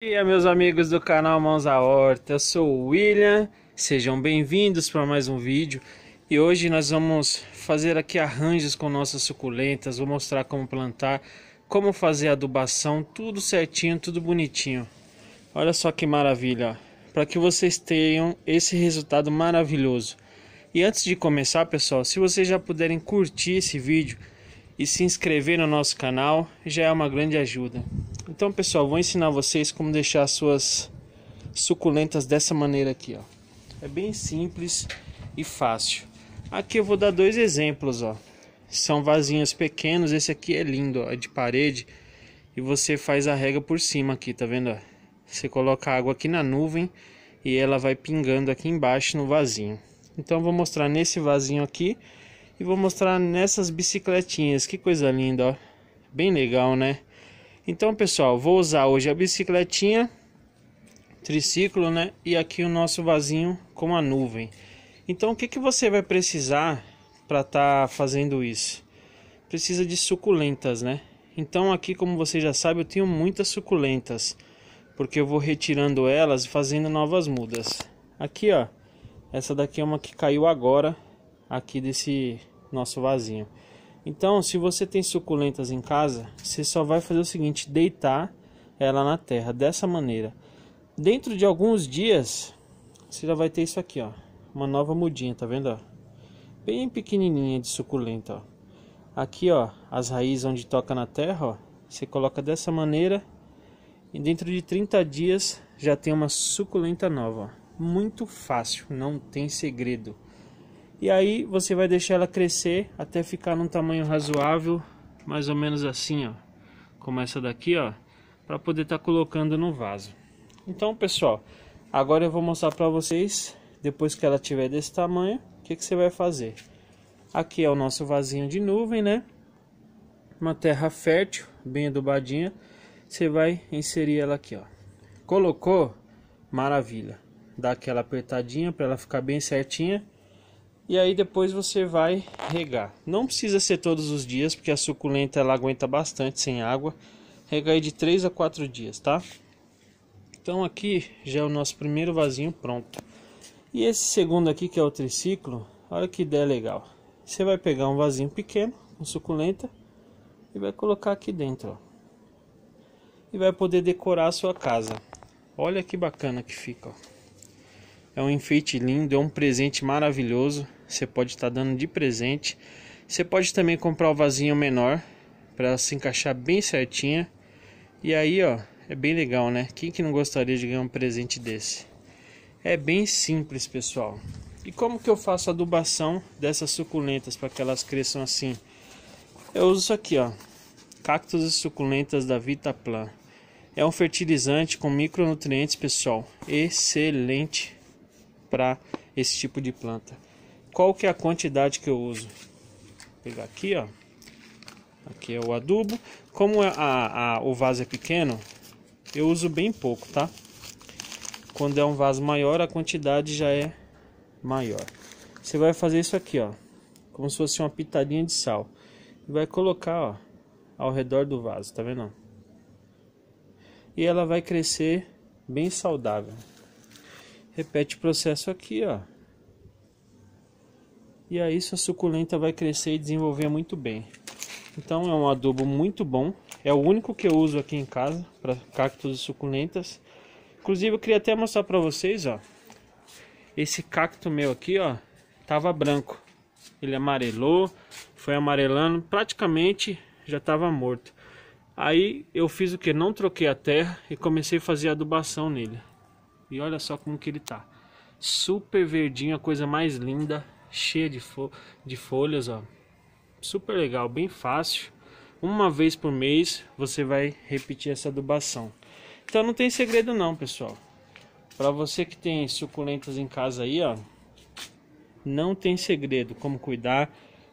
Bom dia, meus amigos do canal Mãos à Horta. Eu sou o William. Sejam bem-vindos para mais um vídeo. E hoje nós vamos fazer aqui arranjos com nossas suculentas. Vou mostrar como plantar, como fazer adubação, tudo certinho, tudo bonitinho. Olha só que maravilha, para que vocês tenham esse resultado maravilhoso. E antes de começar, pessoal, se vocês já puderem curtir esse vídeo, e se inscrever no nosso canal já é uma grande ajuda. Então, pessoal, vou ensinar vocês como deixar suas suculentas dessa maneira aqui, ó. É bem simples e fácil. Aqui eu vou dar dois exemplos, ó. São vasinhos pequenos, esse aqui é lindo, ó, é de parede. E você faz a rega por cima aqui, tá vendo? Você coloca a água aqui na nuvem e ela vai pingando aqui embaixo no vasinho. Então, vou mostrar nesse vasinho aqui e vou mostrar nessas bicicletinhas, que coisa linda, ó. Bem legal, né? Então, pessoal, vou usar hoje a bicicletinha, triciclo, né? E aqui o nosso vasinho com a nuvem. Então, o que, que você vai precisar para estar tá fazendo isso? Precisa de suculentas, né? Então, aqui, como você já sabe, eu tenho muitas suculentas, porque eu vou retirando elas e fazendo novas mudas. Aqui, ó, essa daqui é uma que caiu agora, aqui desse nosso vasinho. Então, se você tem suculentas em casa, você só vai fazer o seguinte: deitar ela na terra dessa maneira. Dentro de alguns dias, você já vai ter isso aqui, ó, uma nova mudinha, tá vendo? Ó? Bem pequenininha de suculenta, ó. Aqui, ó, as raízes onde toca na terra, ó, você coloca dessa maneira e dentro de 30 dias já tem uma suculenta nova. Ó. Muito fácil, não tem segredo. E aí você vai deixar ela crescer até ficar num tamanho razoável, mais ou menos assim, ó. Como essa daqui, ó, para poder estar tá colocando no vaso. Então, pessoal, agora eu vou mostrar para vocês, depois que ela tiver desse tamanho, o que, que você vai fazer. Aqui é o nosso vasinho de nuvem, né? Uma terra fértil, bem adubadinha. Você vai inserir ela aqui, ó. Colocou? Maravilha. Dá aquela apertadinha para ela ficar bem certinha e aí depois você vai regar. Não precisa ser todos os dias, porque a suculenta ela aguenta bastante sem água. Rega aí de 3 a 4 dias, tá? Então aqui já é o nosso primeiro vasinho pronto. E esse segundo aqui, que é o triciclo, olha que ideia legal. Você vai pegar um vasinho pequeno, com suculenta, e vai colocar aqui dentro, ó. E vai poder decorar a sua casa. Olha que bacana que fica, ó. É um enfeite lindo, é um presente maravilhoso você pode estar tá dando de presente. Você pode também comprar o vasinho menor para se encaixar bem certinha. E aí, ó, é bem legal, né? Quem que não gostaria de ganhar um presente desse? É bem simples, pessoal. E como que eu faço a adubação dessas suculentas para que elas cresçam assim? Eu uso isso aqui, ó. Cactos e suculentas da Vitaplan. É um fertilizante com micronutrientes, pessoal. Excelente para esse tipo de planta qual que é a quantidade que eu uso. Vou pegar aqui, ó. Aqui é o adubo. Como é a, a, o vaso é pequeno, eu uso bem pouco, tá? Quando é um vaso maior, a quantidade já é maior. Você vai fazer isso aqui, ó. Como se fosse uma pitadinha de sal. E vai colocar, ó, ao redor do vaso, tá vendo? E ela vai crescer bem saudável. Repete o processo aqui, ó e aí sua suculenta vai crescer e desenvolver muito bem. Então é um adubo muito bom, é o único que eu uso aqui em casa para cactos e suculentas. Inclusive eu queria até mostrar para vocês, ó. Esse cacto meu aqui, ó, tava branco. Ele amarelou, foi amarelando, praticamente já estava morto. Aí eu fiz o que? Não troquei a terra e comecei a fazer adubação nele. E olha só como que ele tá. Super verdinho, a coisa mais linda cheia de, fo de folhas, ó. Super legal, bem fácil. Uma vez por mês você vai repetir essa adubação. Então não tem segredo não, pessoal. Para você que tem suculentas em casa aí, ó, não tem segredo como cuidar,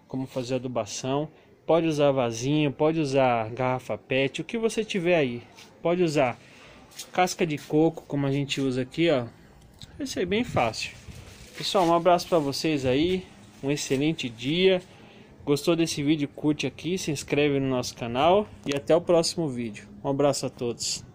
como fazer adubação. Pode usar vasinho, pode usar garrafa PET, o que você tiver aí. Pode usar casca de coco, como a gente usa aqui, ó. Esse é bem fácil. Pessoal, um abraço para vocês aí. Um excelente dia. Gostou desse vídeo? Curte aqui, se inscreve no nosso canal e até o próximo vídeo. Um abraço a todos.